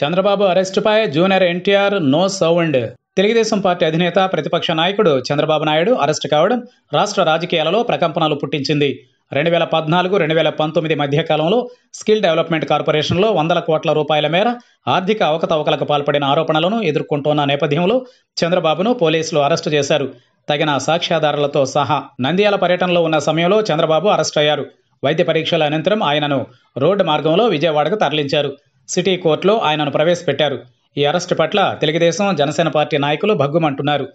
చంద్రబాబు అరెస్టుపై junior NTR no sound Telugudesam party అధినేత ప్రతిపక్ష నాయకుడు చంద్రబాబు నాయుడు అరెస్టు కావడం రాష్ట్ర రాజకీయాలలో ప్రకంపనలు పుట్టించింది రెండు వేల పద్నాలుగు రెండు వేల పంతొమ్మిది మధ్యకాలంలో స్కిల్ డెవలప్మెంట్ కార్పొరేషన్లో వందల కోట్ల రూపాయల మేర ఆర్థిక అవకతవకలకు పాల్పడిన ఆరోపణలను ఎదుర్కొంటున్న నేపథ్యంలో చంద్రబాబును పోలీసులు అరెస్టు చేశారు తగిన సాక్ష్యాధారాలతో సహా నంద్యాల పర్యటనలో ఉన్న సమయంలో చంద్రబాబు అరెస్ట్ అయ్యారు వైద్య పరీక్షల అనంతరం ఆయనను రోడ్డు మార్గంలో విజయవాడకు తరలించారు సిటీ కోర్టులో ఆయనను ప్రవేశపెట్టారు ఈ అరెస్టు పట్ల తెలుగుదేశం జనసేన పార్టీ నాయకులు భగ్గుమంటున్నారు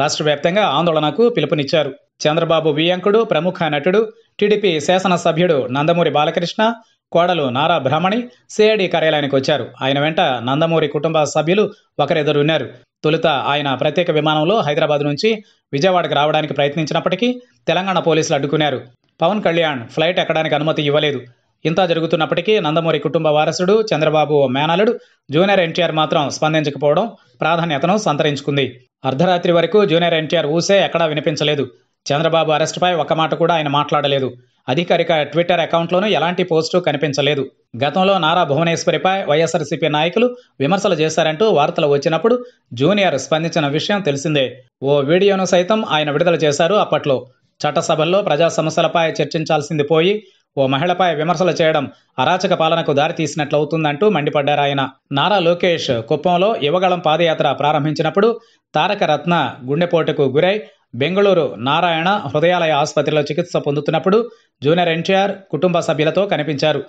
రాష్ట్ర వ్యాప్తంగా ఆందోళనకు పిలుపునిచ్చారు చంద్రబాబు వియంకుడు ప్రముఖ నటుడు టీడీపీ శాసనసభ్యుడు నందమూరి బాలకృష్ణ కోడలు నారా బ్రాహ్మణి సిఐడి కార్యాలయానికి వచ్చారు ఆయన వెంట నందమూరి కుటుంబ సభ్యులు ఒకరిద్దరున్నారు తొలుత ఆయన ప్రత్యేక విమానంలో హైదరాబాద్ నుంచి విజయవాడకు రావడానికి ప్రయత్నించినప్పటికీ తెలంగాణ పోలీసులు అడ్డుకున్నారు పవన్ కళ్యాణ్ ఫ్లైట్ ఎక్కడానికి అనుమతి ఇవ్వలేదు ఇంత జరుగుతున్నప్పటికీ నందమూరి కుటుంబ వారసుడు చంద్రబాబు మేనలుడు జూనియర్ ఎన్టీఆర్ మాత్రం స్పందించకపోవడం ప్రాధాన్యతను సంతరించుకుంది అర్ధరాత్రి వరకు జూనియర్ ఎన్టీఆర్ ఊసే ఎక్కడా వినిపించలేదు చంద్రబాబు అరెస్టుపై ఒక మాట కూడా ఆయన మాట్లాడలేదు అధికారిక ట్విట్టర్ అకౌంట్లోనూ ఎలాంటి పోస్టు కనిపించలేదు గతంలో నారా భువనేశ్వరిపై వైఎస్ఆర్సీపీ నాయకులు విమర్శలు చేశారంటూ వార్తలు వచ్చినప్పుడు జూనియర్ స్పందించిన విషయం తెలిసిందే ఓ వీడియోను సైతం ఆయన విడుదల చేశారు అప్పట్లో చట్టసభల్లో ప్రజా సమస్యలపై చర్చించాల్సింది పోయి ఓ మహిళపై విమర్శలు చేయడం అరాచక పాలనకు దారితీసినట్లవుతుందంటూ మండిపడ్డారు ఆయన నారా లోకేష్ కుప్పంలో యువగళం పాదయాత్ర ప్రారంభించినప్పుడు తారక రత్న గుండెపోటుకు గురై బెంగళూరు నారాయణ హృదయాలయ ఆసుపత్రిలో చికిత్స పొందుతున్నప్పుడు జూనియర్ ఎన్టీఆర్ కుటుంబ సభ్యులతో కనిపించారు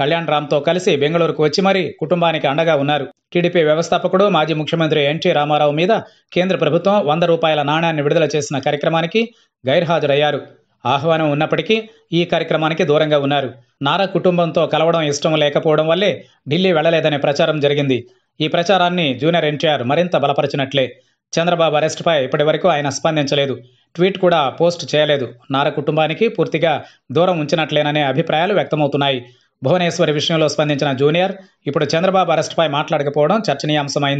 కళ్యాణ్ రామ్తో కలిసి బెంగళూరుకు వచ్చి మరీ కుటుంబానికి అండగా ఉన్నారు టీడీపీ వ్యవస్థాపకుడు మాజీ ముఖ్యమంత్రి ఎన్టీ రామారావు మీద కేంద్ర ప్రభుత్వం వంద రూపాయల నాణ్యాన్ని విడుదల చేసిన కార్యక్రమానికి గైర్హాజరయ్యారు ఆహ్వానం ఉన్నప్పటికీ ఈ కార్యక్రమానికి దూరంగా ఉన్నారు నారా కుటుంబంతో కలవడం ఇష్టం లేకపోవడం వల్లే ఢిల్లీ వెళ్లలేదనే ప్రచారం జరిగింది ఈ ప్రచారాన్ని జూనియర్ ఎన్టీఆర్ మరింత బలపరిచినట్లే చంద్రబాబు అరెస్టుపై ఇప్పటివరకు ఆయన స్పందించలేదు ట్వీట్ కూడా పోస్ట్ చేయలేదు నారా కుటుంబానికి పూర్తిగా దూరం ఉంచినట్లేననే అభిప్రాయాలు వ్యక్తమవుతున్నాయి భువనేశ్వరి విషయంలో స్పందించిన జూనియర్ ఇప్పుడు చంద్రబాబు అరెస్టుపై మాట్లాడకపోవడం చర్చనీయాంశమైంది